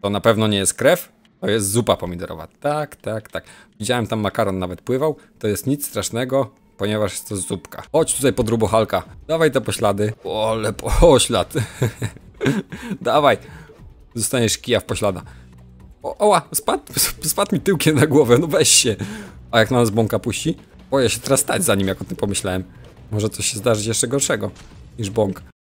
To na pewno nie jest krew, to jest zupa pomidorowa. Tak, tak, tak. Widziałem tam makaron nawet pływał. To jest nic strasznego, ponieważ jest to zupka. Chodź tutaj pod Dawaj te poślady. Ole poślad. Dawaj. Zostaniesz kija w poślada. O, oła, spadł, spadł mi tyłkiem na głowę, no weź się. A jak na nas bąka puści? Boję się teraz stać za nim, jak o tym pomyślałem. Może coś się zdarzyć jeszcze gorszego niż bąk.